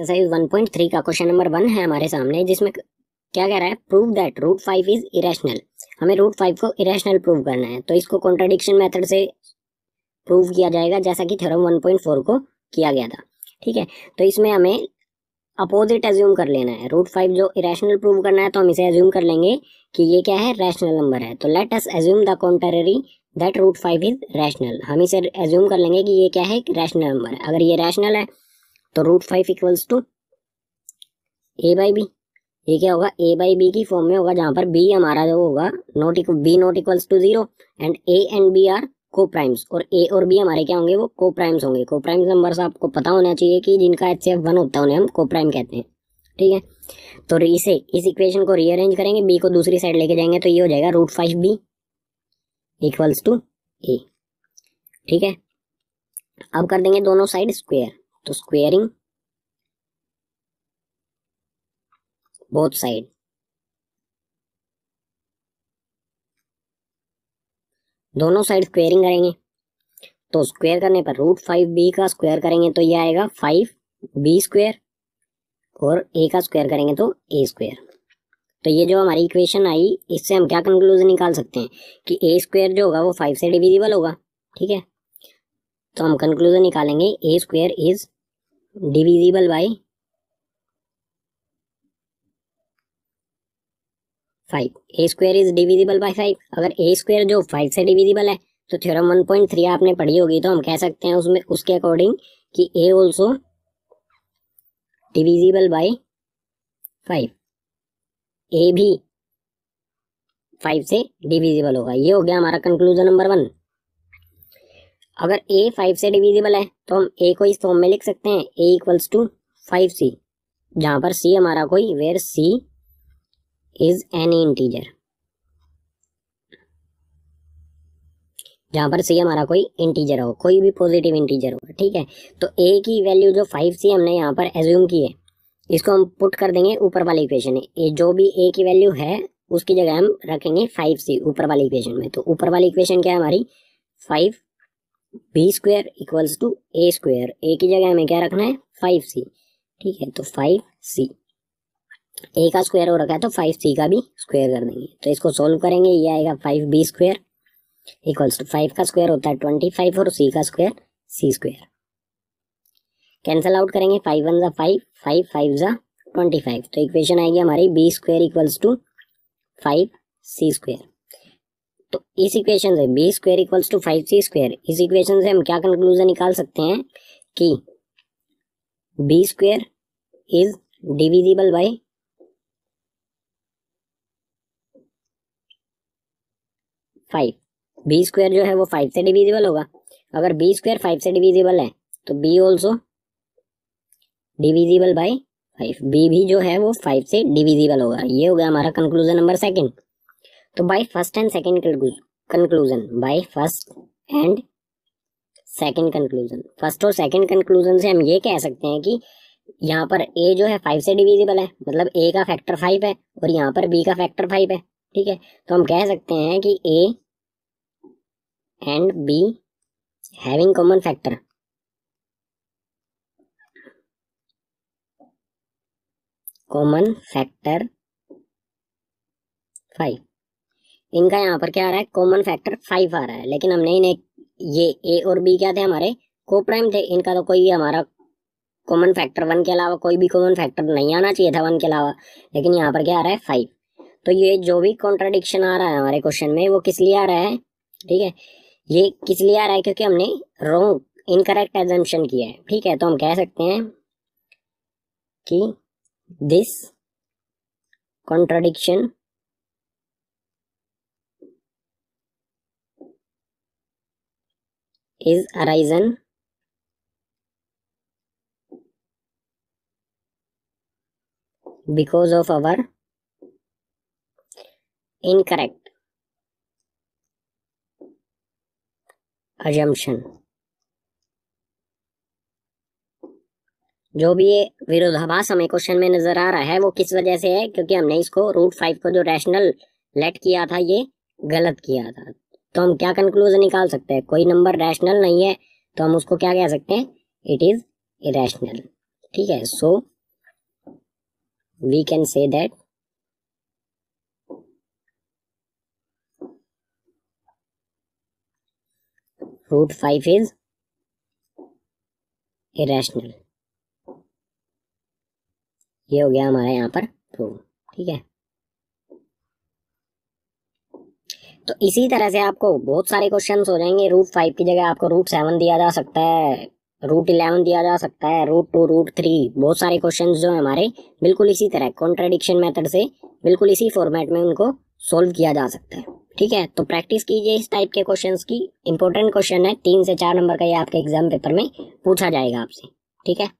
exercise one point three का question number one है हमारे सामने जिसमें क्या कह रहा है prove that root five is irrational हमें रूट फाइव को इरेशनल प्रूव करना है तो इसको कॉन्ट्राडिक्शन मेथड से प्रूव किया जाएगा जैसा कि थ्योरम फोर को किया गया था ठीक है तो इसमें हमें अपोजिट एज्यूम कर लेना है रूट फाइव जो इरेशनल प्रूव करना है तो हम इसे एज्यूम कर लेंगे कि ये क्या है रैशनल नंबर है तो let us assume the contrary that root five is rational हम इसे एज्यूम कर लेंगे कि ये क्या है रैशनल नंबर है अगर ये रैशनल है तो root five equals to A by B ये क्या होगा ए बाई बी की फॉर्म में होगा जहां पर बी हमारा जो होगा note B not equals to zero and A and B are coprimes और ए और बी हमारे क्या होंगे वो को प्राइम्स होंगे को प्राइम्स नंबर आपको पता होना चाहिए कि जिनका एच एफ वन होता है उन्हें हम को प्राइम कहते हैं ठीक है तो इसे इस इक्वेशन को रीअरेंज करेंगे बी को दूसरी साइड लेके जाएंगे तो ये हो जाएगा root five B equals to A ठीक है अब कर देंगे दोनों साइड स्क्वेयर तो स्क्वेयरिंग बोथ साइड दोनों साइड स्क्वेयरिंग करेंगे तो स्क्वेयर करने पर रूट फाइव बी का स्क्वायर करेंगे तो ये आएगा फाइव बी स्क्वेयर और ए का स्क्वायर करेंगे तो ए स्क्वायर तो ये जो हमारी इक्वेशन आई इससे हम क्या कंक्लूजन निकाल सकते हैं कि ए स्क्वायर जो होगा वो फाइव से डिविजिबल होगा ठीक है तो हम कंक्लूजन निकालेंगे A square is divisible by five A square is divisible by five अगर ए स्क्वायर जो फाइव से डिविजिबल है तो थ्योरम वन पॉइंट थ्री आपने पढ़ी होगी तो हम कह सकते हैं उसमें उसके अकॉर्डिंग कि A also divisible by five A भी फाइव से डिविजिबल होगा ये हो गया हमारा कंक्लूजन नंबर वन अगर ए फाइव से डिविजिबल है तो हम ए को इस फॉर्म में लिख सकते हैं A equals to five C जहाँ पर सी हमारा कोई where C is any integer जहाँ पर सी हमारा कोई इंटीजर हो कोई भी पॉजिटिव इंटीजर हो ठीक है तो ए की वैल्यू जो फाइव सी हमने यहाँ पर एज्यूम की है इसको हम पुट कर देंगे ऊपर वाली इक्वेशन में ये जो भी ए की वैल्यू है उसकी जगह हम रखेंगे फाइव सी ऊपर वाली इक्वेशन में तो ऊपर वाली इक्वेशन क्या है हमारी five B square equals to A square A की जगह हमें क्या रखना है फाइव सी ठीक है तो फाइव सी ए का स्क्वायर हो रखा है तो फाइव सी का भी स्क्वायर कर देंगे तो इसको सोल्व करेंगे ये आएगा five B square equals to five का स्क्वायर होता है ट्वेंटी फाइव और सी का square C square cancel out करेंगे फाइव वन ज़ा फाइव फाइव फाइव ज़ा ट्वेंटी फाइव तो इक्वेशन आएगी हमारी B square equals to five C square तो इस इक्वेशन से B square equals to five C square इस इक्वेशन से हम क्या कंक्लूजन निकाल सकते हैं कि B square is divisible by five B square जो है वो फाइव से डिविजिबल होगा अगर बी स्क्वेयर फाइव से डिविजिबल है तो B also divisible by five B भी जो है वो फाइव से डिविजिबल होगा ये हो गया हमारा कंक्लूजन नंबर सेकेंड तो by first and second conclusion by first and second conclusion first और सेकंड कंक्लूजन से हम ये कह सकते हैं कि यहाँ पर ए जो है फाइव से डिविजिबल है मतलब ए का फैक्टर फाइव है और यहाँ पर बी का फैक्टर फाइव है ठीक है तो हम कह सकते हैं कि A and B having common factor common factor five इनका यहाँ पर क्या आ रहा है कॉमन फैक्टर फाइव आ रहा है लेकिन हमने इन्हें ये ए और बी क्या थे हमारे को प्राइम थे इनका तो कोई हमारा कॉमन फैक्टर वन के अलावा कोई भी कॉमन फैक्टर नहीं आना चाहिए था वन के अलावा लेकिन यहाँ पर क्या आ रहा है फाइव तो ये जो भी कॉन्ट्राडिक्शन आ रहा है हमारे क्वेश्चन में वो किस लिए आ रहा है ठीक है ये किस लिए आ रहा है क्योंकि हमने रॉन्ग इनकरेक्ट एजम्पन किया है ठीक है तो हम कह सकते हैं कि this contradiction is arisen because of our incorrect assumption जो भी ये विरोधाभास हमें क्वेश्चन में नजर आ रहा है वो किस वजह से है क्योंकि हमने इसको रूट फाइव को जो रैशनल लेट किया था ये गलत किया था तो हम क्या कंक्लूजन निकाल सकते हैं कोई नंबर रैशनल नहीं है तो हम उसको क्या कह सकते हैं इट इज इेशनल ठीक है so we can say that root five is irrational ये हो गया हमारा यहाँ पर प्रूव ठीक है तो इसी तरह से आपको बहुत सारे क्वेश्चन हो जाएंगे रूट फाइव की जगह आपको रूट सेवन दिया जा सकता है रूट इलेवन दिया जा सकता है रूट टू रूट थ्री बहुत सारे क्वेश्चन जो है हमारे बिल्कुल इसी तरह कॉन्ट्रेडिक्शन मेथड से बिल्कुल इसी फॉर्मेट में उनको सोल्व किया जा सकता है ठीक है तो प्रैक्टिस कीजिए इस टाइप के क्वेश्चन की इंपॉर्टेंट क्वेश्चन है तीन से चार नंबर का ये आपके एग्जाम पेपर में पूछा जाएगा आपसे ठीक है